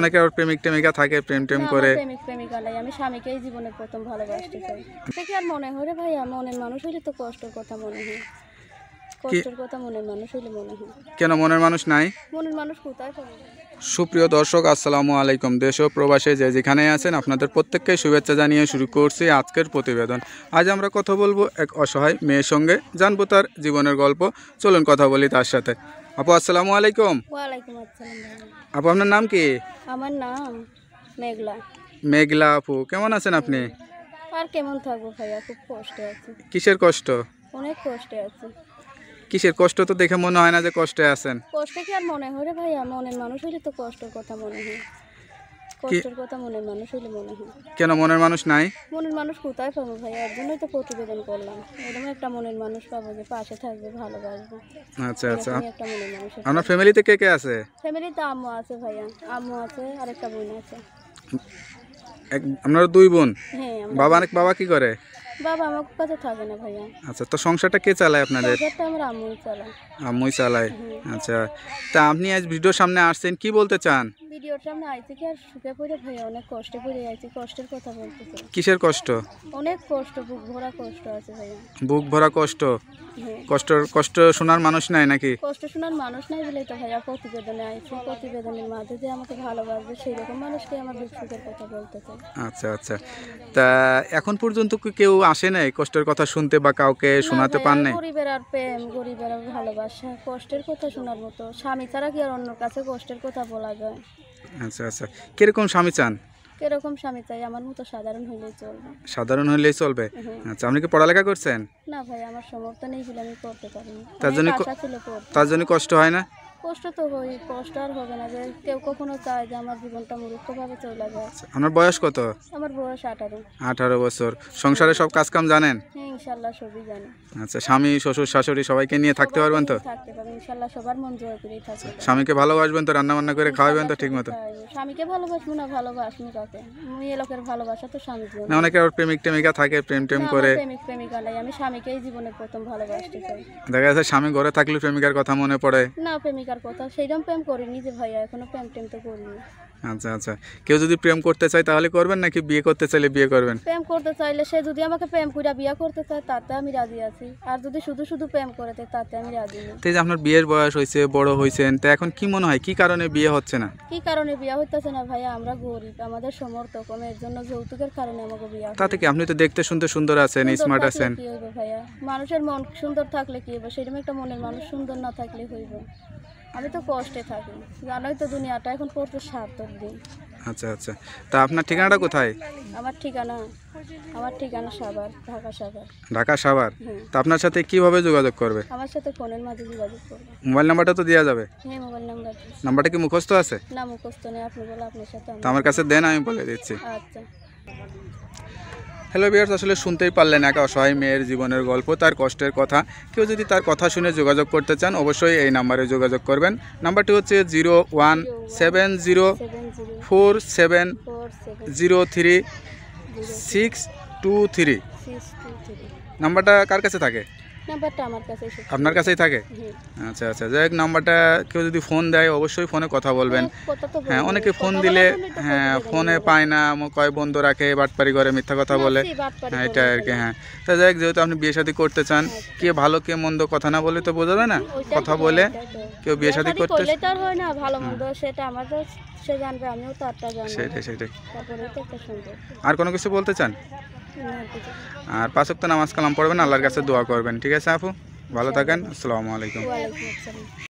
অনেকে প্রেমিক প্রেমিকা থাকে প্রেম করে ভাই কথা মনে হয় কেন মনের মানুষ নাই সুপ্রিয় দর্শক আসসালামু আলাইকুম দেশ ও প্রবাসে যে যেখানে আছেন আপনাদের প্রত্যেককে শুভেচ্ছা জানিয়ে শুরু করছি আজকের প্রতিবেদন আজ আমরা কথা বলবো এক অসহায় মেয়ের সঙ্গে জানবো তার জীবনের গল্প চলুন কথা বলি তার সাথে আপু আসসালামু আলাইকুম আপু আপনার নাম কি আমার নাম মেঘলা মেঘলা আপু কেমন আছেন আপনি আর কেমন থাকবো ভাইয়া খুব কষ্টে আছি কিসের কষ্ট অনেক কষ্টে আছি কিসের কষ্ট তো দেখে মনে হয় না যে কষ্টে আছেন কষ্ট কি আর মনে হয় রে ভাইয়া মনের মানুষ হলে তো কষ্টের কথা মনে হয় কষ্টের কথা মনের মানুষ হইলে মনে হয় কেন মনের মানুষ নাই মনের মানুষ কোথায় পাবো ভাই এর জন্যই তো প্রতিবেদন করলাম এরকম একটা মনের মানুষ পাবো যে পাশে থাকবে ভালোবাসবে আচ্ছা আচ্ছা আপনার ফ্যামিলিতে কে কে আছে ফ্যামিলিতে আম্মু আছে ভাইয়া আম্মু আছে আর একটা বোন আছে এক আপনার দুই বোন হ্যাঁ বাবা অনেক বাবা কি করে বাবা আমার কাছে থাকে না ভাইয়া আচ্ছা তো সংসারটা কে চালায় আপনাদের সংসারটা আমার আম্মুই চালায় আম্মুই চালায় আচ্ছা তা আপনি আজ ভিডিও সামনে আসছেন কি বলতে চান ভিডিওর সামনে আইছি কি আর সুখে পড়ে ভাই অনেক কষ্টে পড়ে আইছি কষ্টের কথা বলতেছে কিসের কষ্ট অনেক কষ্ট বুক ভরা কষ্ট আছে ভাই বুক ভরা কষ্ট হ্যাঁ। কষ্ট কষ্ট শোনার মানুষ নাই নাকি কষ্ট শোনার মানুষ নাই বলেই তো ভাইয়া প্রতিবেদনে আইছি প্রতিবেদনের মাঝে যে আমাকে ভালোবাসবে সেই রকম মানুষকে আমার দুঃখ সুখের কথা বলতেছে আচ্ছা আচ্ছা তা এখন পর্যন্ত কেউ আসে নাই কষ্টের কথা শুনতে বা কাউকে শোনাতে পার নাই গরিবের আর প্রেম গরিবের আর ভালোবাসা কষ্টের কথা শোনার মতো স্বামী ছাড়া কি আর অন্যর কাছে কষ্টের কথা বলা যায় আচ্ছা আচ্ছা কিরকম স্বামী চান এরকম স্বামী চাই আমার মতো সাধারণ হলেই চলবে সাধারণ হলেই চলবে আচ্ছা আপনি কি পড়ালেখা করছেন না ভাই আমার সমর্থ নেই বলে আমি করতে পারিনি তার জন্য তার জন্য কষ্ট হয় না কষ্ট তো হই কষ্ট আর হবে না যে কেউ কখনো চায় যে আমার জীবনটা মূর্খভাবে চলে যায় আচ্ছা, আপনার বয়স কত আমার বয়স আঠারো আঠারো বছর সংসারে সব কাজ কাম জানেন হ্যাঁ, সবই জানি আচ্ছা স্বামী শ্বশুর শাশুড়ি সবাইকে নিয়ে থাকতে পারবেন তো থাকতে পারবেন সবার মন জয় করেই থাকবে স্বামীকে ভালোবাসবেন তো রান্না বান্না করে খাওয়াবেন তো স্বামীকে ভালোবাসবো না ভালোবাসবো লোকের ভালোবাসা তো অনেকে প্রেমিক প্রেমিকা থাকে প্রেম টেম করে প্রেমিক প্রেমিকা নাই আমি স্বামীকেই প্রথম ভালোবাসতে চাই দেখা যাচ্ছে স্বামী ঘরে থাকলে প্রেমিকার কথা মনে পড়ে না প্রেমিকার কথা সেইরকম প্রেম করিনি যে ভাইয়া এখনো প্রেম টেম তো করিনি আচ্ছা আচ্ছা কেউ যদি প্রেম করতে চায় তাহলে করবেন নাকি বিয়ে করতে চাইলে বিয়ে করবেন প্রেম করতে চাইলে সে যদি আমাকে প্রেম করে বিয়ে করতে করতে চায় তাতে আমি রাজি আছি আর যদি শুধু শুধু প্রেম করতে তাতে আমি রাজি না আপনার বিয়ের বয়স হয়েছে বড় হয়েছেন তা এখন কি মনে হয় কি কারণে বিয়ে হচ্ছে না কি কারণে বিয়ে হইতেছে না ভাইয়া আমরা গরিব আমাদের সমর্থ কমে এর জন্য যৌতুকের কারণে আমাকে বিয়ে তা থেকে আপনি তো দেখতে শুনতে সুন্দর আছেন স্মার্ট আছেন ভাইয়া মানুষের মন সুন্দর থাকলে কি হবে সেরকম একটা মনের মানুষ সুন্দর না থাকলে হইব আমি তো কষ্টে থাকি জানোই তো দুনিয়াটা এখন করতে সার্থক দিন আচ্ছা আচ্ছা তা আপনার ঠিকানাটা কোথায় আমার ঠিকানা আমার ঠিকানা সাভার ঢাকা সাভার ঢাকা সাভার হ্যাঁ। তা আপনার সাথে কিভাবে যোগাযোগ করবে আমার সাথে ফোনের মাধ্যমে যোগাযোগ করবে মোবাইল নাম্বারটা তো দেওয়া যাবে হ্যাঁ মোবাইল নাম্বার নাম্বারটা কি মুখস্থ আছে না মুখস্থ নেই আপনি বলে আপনার সাথে আমার কাছে দেন আমি বলে দিচ্ছি আচ্ছা হ্যালো বিয়ার্স আসলে শুনতেই পারলেন এক অসহায় মেয়ের জীবনের গল্প তার কষ্টের কথা কেউ যদি তার কথা শুনে যোগাযোগ করতে চান অবশ্যই এই নাম্বারে যোগাযোগ করবেন নাম্বারটি হচ্ছে zero one seven zero four seven zero three six two three নাম্বারটা কার কাছে থাকে নাম্বারটা আমার কাছে আপনার কাছেই থাকে আচ্ছা আচ্ছা যাই হোক নাম্বারটা কেউ যদি ফোন দেয় অবশ্যই ফোনে কথা বলবেন হ্যাঁ, হ্যাঁ অনেকে ফোন দিলে হ্যাঁ ফোনে পায় না কয় বন্ধ রাখে পারি করে মিথ্যা কথা বলে হ্যাঁ এটা আর কি হ্যাঁ তা যাই হোক যেহেতু আপনি বিয়ে শাদী করতে চান হ্যাঁ, কে ভালো কে মন্দ কথা না বলে তো বোঝা যায় না কথা বলে কেউ বিয়ে শাদী করতে হয় না ভালো হ্যাঁ। মন্দ সেটা আমাদের সে জানবে আমিও তো আটটা জানি সেটাই সেটাই আর কোনো কিছু বলতে চান আর পাঁচক্ত নামাজ কালাম পড়বেন আল্লাহর কাছে দোয়া করবেন ঠিক আছে আপু ভালো থাকেন আসসালামু আলাইকুম